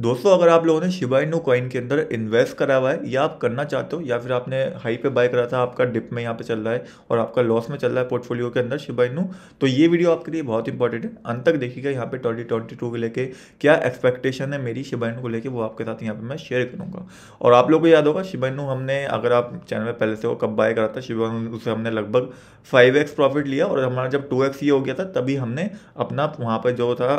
दोस्तों अगर आप लोगों ने शिबाइनो कॉइन के अंदर इन्वेस्ट करा हुआ है या आप करना चाहते हो या फिर आपने हाई पे बाय करा था आपका डिप में यहाँ पे चल रहा है और आपका लॉस में चल रहा है पोर्टफोलियो के अंदर शिबाइनो तो ये वीडियो आपके लिए बहुत इंपॉर्टेंट है अंत तक देखिएगा यहाँ पे ट्वेंटी ट्वेंटी टू लेके क्या एक्सपेक्टेशन है मेरी शिबाइनो को लेकर वो आपके साथ यहाँ पर मैं शेयर करूँगा और आप लोग को याद होगा शिबाइनो हमने अगर आप चैनल में पहले से हो कब बाय करा था शिबाइनो उसे हमने लगभग फाइव एक्स प्रॉफिट लिया और हमारा जब टू एक्स ये हो गया था तभी हमने अपना वहाँ पर जो था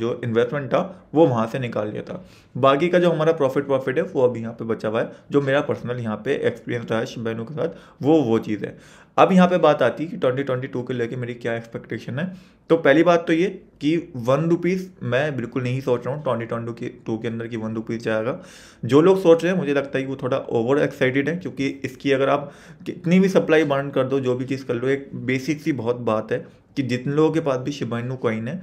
जो इन्वेस्टमेंट था वो वहाँ से निकाल लिया था बाकी का जो हमारा प्रॉफिट प्रॉफिट है वो अभी यहाँ पे बचा हुआ है जो मेरा पर्सनल यहाँ पे एक्सपीरियंस रहा है शिबाइनो के साथ वो वो चीज़ है अब यहाँ पे बात आती है कि 2022 के लेके मेरी क्या एक्सपेक्टेशन है तो पहली बात तो ये कि वन रुपीज़ मैं बिल्कुल नहीं सोच रहा हूँ ट्वेंटी ट्वेंटी टू के अंदर कि वन रुपीज़ जाएगा जो लोग सोच रहे हैं मुझे लगता है कि वो थोड़ा ओवर एक्साइटेड है क्योंकि इसकी अगर आप कितनी भी सप्लाई बांड कर दो जो भी चीज़ कर लो एक बेसिक सी बहुत बात है कि जितने लोगों के पास भी शिबाइनू कॉइन है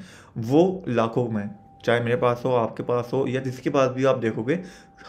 वो लाखों में है चाहे मेरे पास हो आपके पास हो या जिसके पास भी आप देखोगे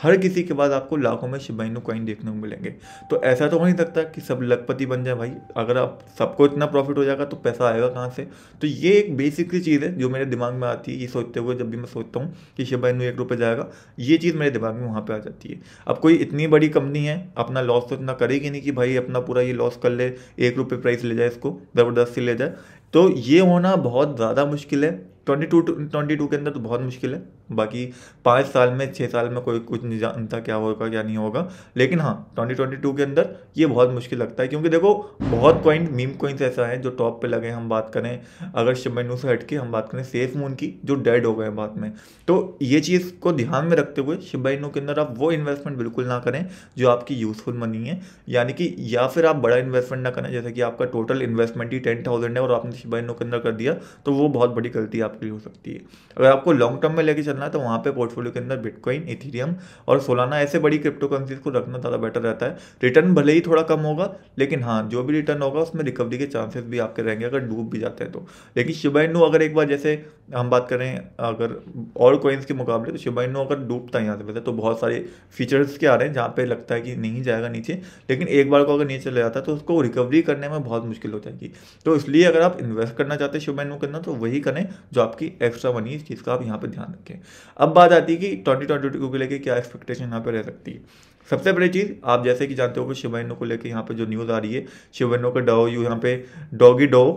हर किसी के पास आपको लाखों में शिबाइनो कॉइन देखने को मिलेंगे तो ऐसा तो हो नहीं सकता कि सब लखपति बन जाए भाई अगर आप सबको इतना प्रॉफिट हो जाएगा तो पैसा आएगा कहाँ से तो ये एक बेसिक सी चीज़ है जो मेरे दिमाग में आती है ये सोचते हुए जब भी मैं सोचता हूँ कि शिबाइनो एक रुपये जाएगा ये चीज़ मेरे दिमाग में वहाँ पर आ जाती है अब कोई इतनी बड़ी कंपनी है अपना लॉस तो इतना करेगी नहीं कि भाई अपना पूरा ये लॉस कर ले एक रुपये प्राइस ले जाए इसको ज़बरदस्ती ले जाए तो ये होना बहुत ज़्यादा मुश्किल है ट्वेंटी टू ट्वेंटी टू के अंदर तो बहुत मुश्किल है बाकी पाँच साल में छः साल में कोई कुछ नहीं जानता क्या होगा क्या नहीं होगा लेकिन हाँ ट्वेंटी ट्वेंटी टू के अंदर ये बहुत मुश्किल लगता है क्योंकि देखो बहुत कॉइन मीम कॉइन्स ऐसा है जो टॉप पे लगे हम बात करें अगर शिमेनू से हट के हम बात करें सेफ मून की जो डेड हो गए बाद में तो ये चीज़ को ध्यान में रखते हुए शिबाइनू के अंदर आप वो इन्वेस्टमेंट बिल्कुल ना करें जो आपकी यूज़फुल मनी है यानी कि या फिर आप बड़ा इन्वेस्टमेंट ना करें जैसे कि आपका टोटल इन्वेस्टमेंट ही टेन थाउजेंड है और आपने शिबाइनू के अंदर कर दिया तो वो बहुत बड़ी गलती आपके लिए हो सकती है अगर आपको लॉन्ग टर्म में लेके करना है तो वहाँ पे पोर्टफोलियो के अंदर बिटकॉइन इथीरियम और सोलाना ऐसे बड़ी क्रिप्टो करेंसीज को रखना ज़्यादा बेटर रहता है रिटर्न भले ही थोड़ा कम होगा लेकिन हाँ जो भी रिटर्न होगा उसमें रिकवरी के चांसेस भी आपके रहेंगे अगर डूब भी जाते हैं तो लेकिन शिबाइनो अगर एक बार जैसे हम बात करें अगर और कोइंस के मुकाबले तो शिबाइनो अगर डूबता है यहाँ से वैसे तो बहुत सारे फीचर्स के आ रहे हैं जहाँ पे लगता है कि नहीं जाएगा नीचे लेकिन एक बार को अगर नीचे चले जाता है तो उसको रिकवरी करने में बहुत मुश्किल हो जाएगी तो इसलिए अगर आप इन्वेस्ट करना चाहते हैं के करना तो वही करें जो आपकी एक्स्ट्रा मनी इस चीज़ का आप यहाँ पर ध्यान रखें अब बात आती है कि ट्वेंटी ट्वेंटी टू को लेकर क्या एक्सपेक्टेशन यहाँ पर रह सकती है सबसे बड़ी चीज़ आप जैसे कि जानते हो कि शिवाइनो को लेकर यहाँ पर जो न्यूज़ आ रही है शिवाइनो का डॉ यू यहाँ पे डॉगी डॉ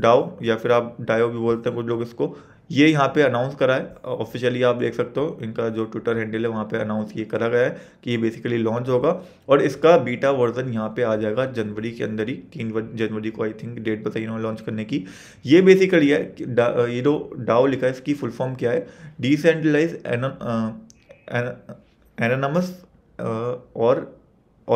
डाओ या फिर आप डायो भी बोलते हैं कुछ लोग इसको ये यहाँ पे अनाउंस करा है ऑफिशियली आप देख सकते हो इनका जो ट्विटर हैंडल है वहाँ पे अनाउंस ये करा गया है कि ये बेसिकली लॉन्च होगा और इसका बीटा वर्जन यहाँ पे आ जाएगा जनवरी के अंदर ही तीन जनवरी को आई थिंक डेट बताइए इन्होंने लॉन्च करने की ये बेसिकली है ये जो डाओ लिखा है इसकी फुल फॉर्म क्या है डिसेंट्रलाइज एनोनमस और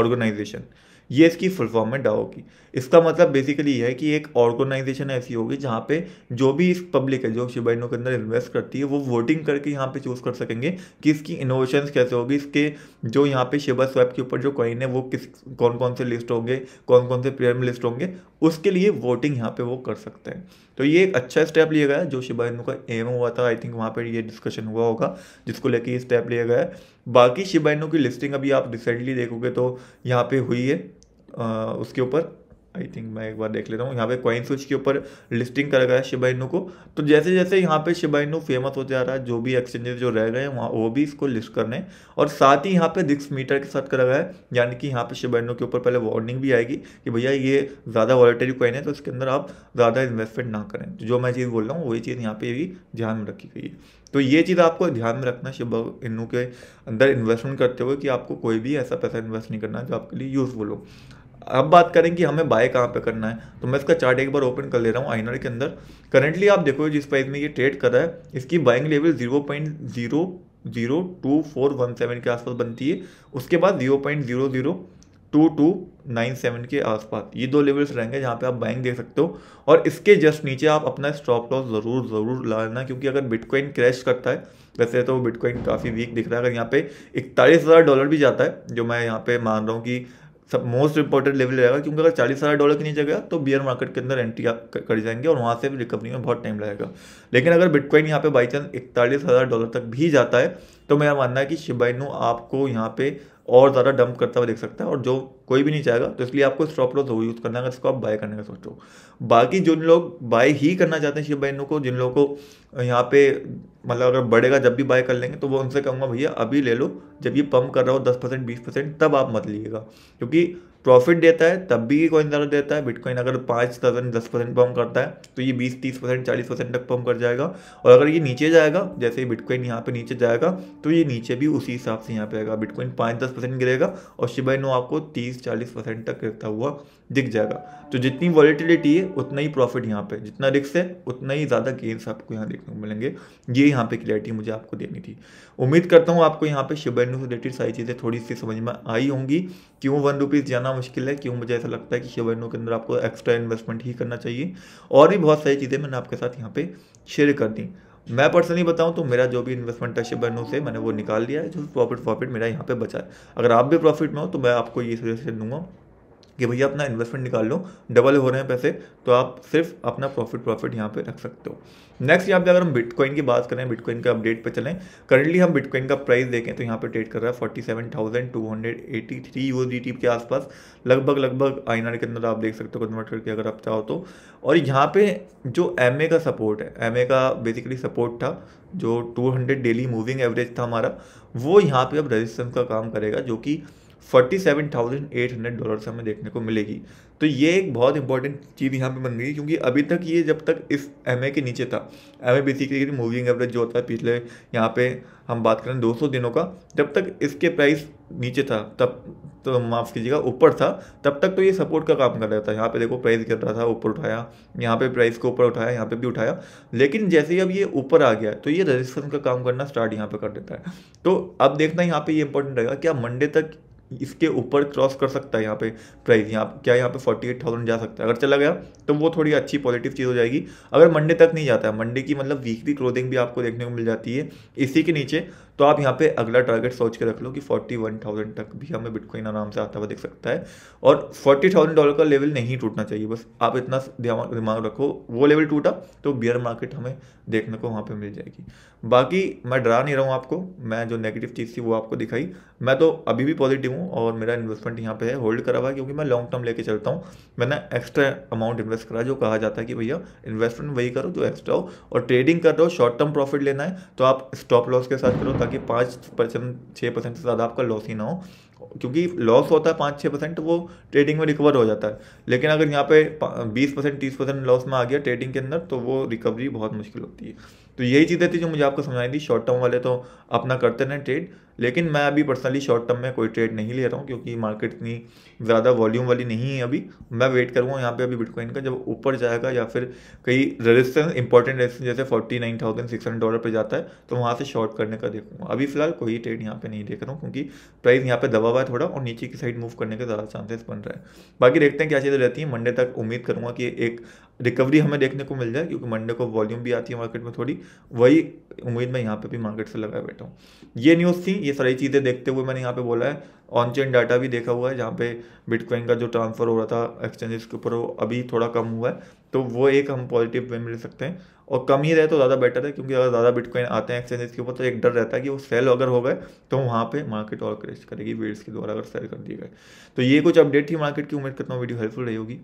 ऑर्गेनाइजेशन ये इसकी फुल फॉर्म में डाओ की इसका मतलब बेसिकली ये है कि एक ऑर्गेनाइजेशन ऐसी होगी जहाँ पे जो भी इस पब्लिक है जो शिबाइनो के अंदर इन्वेस्ट करती है वो वोटिंग करके यहाँ पे चूज़ कर सकेंगे कि इसकी इनोवेशन कैसे होगी इसके जो यहाँ पे शिबा स्वैप के ऊपर जो कॉइन है वो किस कौन कौन से लिस्ट होंगे कौन कौन से प्लेयर में लिस्ट होंगे उसके लिए वोटिंग यहाँ पर वो कर सकते हैं तो ये एक अच्छा स्टेप लिया गया जो शिबाइनो का एम हुआ था आई थिंक वहाँ पर ये डिस्कशन हुआ होगा जिसको लेके ये स्टेप लिया गया है बाकी शिबाइनो की लिस्टिंग अभी आप रिसेंटली देखोगे तो यहाँ पर हुई है उसके ऊपर आई थिंक मैं एक बार देख लेता हूँ यहाँ पे कॉइन स्विच के ऊपर लिस्टिंग कर गया शिबाइनू को तो जैसे जैसे यहाँ पे शिबाइनू फेमस होते जा रहा है जो भी एक्सचेंजेस जो रह गए हैं वहाँ वो भी इसको लिस्ट करने और साथ ही यहाँ पे दिक्स मीटर के साथ करा गया है यानी कि यहाँ पे शिबाइनो के ऊपर पहले वार्निंग भी आएगी कि भैया ये ज़्यादा वॉलेटरी कॉइन है तो इसके अंदर आप ज़्यादा इन्वेस्टमेंट ना करें तो जो मैं चीज़ बोल रहा हूँ वही चीज़ यहाँ पर भी ध्यान में रखी गई है तो ये चीज़ आपको ध्यान में रखना शिब इनू के अंदर इन्वेस्टमेंट करते हुए कि आपको कोई भी ऐसा पैसा इन्वेस्ट नहीं करना जो आपके लिए यूज़फुल हो अब बात करें कि हमें बाय कहाँ पे करना है तो मैं इसका चार्ट एक बार ओपन कर ले रहा हूँ आइनर के अंदर करंटली आप देखो जिस प्राइस में ये ट्रेड कर रहा है इसकी buying level zero point zero zero two four one seven के आसपास बनती है उसके बाद zero point zero zero two two nine seven के आसपास ये दो लेवल्स रहेंगे जहाँ पे आप बाइंग देख सकते हो और इसके जस्ट नीचे आप अपना स्टॉप लॉस ज़रूर ज़रूर लाना क्योंकि अगर बिटकॉइन क्रैश करता है वैसे तो बिटकॉइन काफ़ी वीक दिख रहा है अगर यहाँ पे इकतालीस हज़ार डॉलर भी जाता है जो मैं यहाँ पे मान रहा हूँ कि सब मोस्ट इंपॉर्टेंट लेवल रहेगा क्योंकि अगर चालीस हज़ार डॉलर के नीचे गया तो बियर मार्केट के अंदर एंट्री कर जाएंगे और वहाँ से भी रिकवरी में बहुत टाइम लगेगा लेकिन अगर बिटकॉइन यहाँ पे बाई चांस इकतालीस हज़ार डॉलर तक भी जाता है तो मेरा मानना है कि शिबाइनो आपको यहाँ पे और ज़्यादा डंप करता हुआ देख सकता है और जो कोई भी नहीं चाहेगा तो इसलिए आपको स्टॉप लॉस वो यूज़ करना है इसको आप बाय करने का सोचो बाकी जिन लोग बाय ही करना चाहते हैं शिव बहनों को जिन लोगों को यहाँ पे मतलब अगर बढ़ेगा जब भी बाय कर लेंगे तो वो उनसे कहूँगा भैया अभी ले लो जब ये पम्प कर रहा हो दस परसेंट बीस परसेंट तब आप मत लीजिएगा क्योंकि प्रॉफिट देता है तब भी ये कॉइन ज़्यादा देता है बिटकॉइन अगर पाँच परसेंट दस परसेंट पम्प करता है तो ये बीस तीस परसेंट चालीस परसेंट तक पम्प कर जाएगा और अगर ये नीचे जाएगा जैसे बिटकॉइन यहाँ पे नीचे जाएगा तो ये नीचे भी उसी हिसाब से यहाँ पे आएगा बिटकॉइन पाँच दस परसेंट गिरेगा और शिबाइनो आपको तीस चालीस परसेंट तक गिरता हुआ दिख जाएगा तो जितनी वॉलीटिलिटी है उतना ही प्रॉफिट यहाँ पे जितना रिक्स है उतना ही ज़्यादा गेंस आपको यहाँ देखने को मिलेंगे ये यहाँ पे क्लियरिटी मुझे आपको देनी थी उम्मीद करता हूँ आपको यहाँ पे शिव से रिलेटेड सारी चीज़ें थोड़ी सी समझ में आई होंगी क्यों वन रुपीज़ जाना मुश्किल है क्यों मुझे ऐसा लगता है कि शिव के अंदर आपको एक्स्ट्रा इन्वेस्टमेंट ही करना चाहिए और भी बहुत सारी चीज़ें मैंने आपके साथ यहाँ पर शेयर कर दी मैं पर्सनली बताऊं तो मेरा जो भी इन्वेस्टमेंट है शिबरनू से मैंने वो निकाल लिया है जो प्रॉफिट प्रॉफिट मेरा यहाँ पे बचा है अगर आप भी प्रॉफिट में हो तो मैं आपको ये सजेशन दूंगा कि भैया अपना इन्वेस्टमेंट निकाल लो डबल हो रहे हैं पैसे तो आप सिर्फ अपना प्रॉफिट प्रॉफिट यहाँ पे रख सकते हो नेक्स्ट यहाँ पे अगर हम बिटकॉइन की बात करें बिटकॉइन के अपडेट पे चलें करंटली हम बिटकॉइन का प्राइस देखें तो यहाँ पे ट्रेड कर रहा है forty seven thousand two hundred eighty three U D T के आसपास लगभग लगभग आई के अंदर आप देख सकते हो कन्वर्ट करके अगर आप चाहो तो और यहाँ पे जो एम ए का सपोर्ट है एम ए का बेसिकली सपोर्ट था जो two hundred daily moving average था हमारा वो यहाँ पे अब रजिस्टेंस का काम करेगा जो कि forty seven thousand eight hundred dollars हमें देखने को मिलेगी तो ये एक बहुत इंपॉर्टेंट चीज़ यहाँ पे बन गई क्योंकि अभी तक ये जब तक इस एम के नीचे था M A basically moving average जो होता है पिछले यहाँ पे हम बात करें 200 दिनों का जब तक इसके प्राइस नीचे था तब तो माफ़ कीजिएगा ऊपर था तब तक तो ये सपोर्ट का काम कर रहा था यहाँ पे देखो प्राइस गिर रहा था ऊपर उठाया यहाँ पे प्राइस को ऊपर उठाया यहाँ पे भी उठाया लेकिन जैसे ही अब ये ऊपर आ गया तो ये रजिस्ट्रेशन का काम करना स्टार्ट यहाँ पे कर देता है तो अब देखना यहाँ पे ये इंपॉर्टेंट रहेगा क्या मंडे तक इसके ऊपर क्रॉस कर सकता है यहाँ पे प्राइस यहाँ क्या यहाँ पे फोर्टी एट थाउजेंड जा सकता है अगर चला गया तो वो थोड़ी अच्छी पॉजिटिव चीज़ हो जाएगी अगर मंडे तक नहीं जाता है मंडे की मतलब वीकली क्लोदिंग भी आपको देखने को मिल जाती है इसी के नीचे तो आप यहाँ पे अगला टारगेट सोच के रख लो कि फोर्टी वन थाउजेंड तक भी हमें बिटकॉइन आराम से आता हुआ दिख सकता है और फोर्टी थाउजेंड डॉलर का लेवल नहीं टूटना चाहिए बस आप इतना दिमाग रखो वो लेवल टूटा तो बियर मार्केट हमें देखने को वहाँ पर मिल जाएगी बाकी मैं डरा नहीं रहा हूँ आपको मैं जो नेगेटिव चीज़ थी वो आपको दिखाई मैं तो अभी भी पॉजिटिव हूँ और मेरा इन्वेस्टमेंट यहाँ पे है होल्ड करा हुआ है क्योंकि मैं लॉन्ग टर्म लेके चलता हूँ मैंने एक्स्ट्रा अमाउंट इन्वेस्ट करा जो कहा जाता है कि भैया इन्वेस्टमेंट वही करो जो तो एक्स्ट्रा हो और ट्रेडिंग कर रहे हो शॉर्ट टर्म प्रॉफिट लेना है तो आप स्टॉप लॉस के साथ करो ताकि पाँच परसेंट परसेंट से ज़्यादा आपका लॉस ही ना हो क्योंकि लॉस होता है पाँच छः परसेंट तो वो ट्रेडिंग में रिकवर हो जाता है लेकिन अगर यहाँ पे बीस परसेंट तीस परसेंट लॉस में आ गया ट्रेडिंग के अंदर तो वो रिकवरी बहुत मुश्किल होती है तो यही चीज़ें थी जो मुझे आपको समझाई थी शॉर्ट टर्म वाले तो अपना करते रहें ट्रेड लेकिन मैं अभी पर्सनली शॉर्ट टर्म में कोई ट्रेड नहीं ले रहा हूँ क्योंकि मार्केट इतनी ज़्यादा वॉल्यूम वाली नहीं है अभी मैं वेट करूँगा यहाँ पे अभी बिटकॉइन का जब ऊपर जाएगा या फिर कई रजिस्टेंस इंपॉर्टेंट रजिस्टेंस जैसे forty nine thousand six hundred dollar पर जाता है तो वहाँ से शॉर्ट करने का देखूँगा अभी फिलहाल कोई ट्रेड यहाँ पर नहीं देख रहा हूँ क्योंकि प्राइस यहाँ पर दबा हुआ है थोड़ा और नीचे की साइड मूव करने का ज़्यादा चांसेस बन रहा है बाकी देखते हैं क्या चीज़ें रहती है मंडे तक उम्मीद करूँगा कि एक रिकवरी हमें देखने को मिल जाए क्योंकि मंडे को वॉल्यूम भी आती है मार्केट में थोड़ी वही उम्मीद मैं यहाँ पर भी मार्केट से लगाए बैठा हूँ ये न्यूज़ थी ये सारी चीज़ें देखते हुए मैंने यहाँ पे बोला है ऑन चेन डाटा भी देखा हुआ है जहाँ पे बिटकॉइन का जो ट्रांसफ़र हो रहा था एक्सचेंजेस के ऊपर वो अभी थोड़ा कम हुआ है तो वो एक हम पॉजिटिव वे में ले सकते हैं और कम ही रहे तो ज़्यादा बेटर है क्योंकि अगर ज़्यादा बिटकॉइन आते हैं एक्सचेंजेस के ऊपर तो एक डर रहता है कि वो सेल अगर हो गए तो वहाँ पर मार्केट और क्रेश करेगी वेड्स के द्वारा अगर सेल कर दिए गए तो ये कुछ अपडेट थी मार्केट की उम्मीद करता हूँ वीडियो हेल्पफुल रही होगी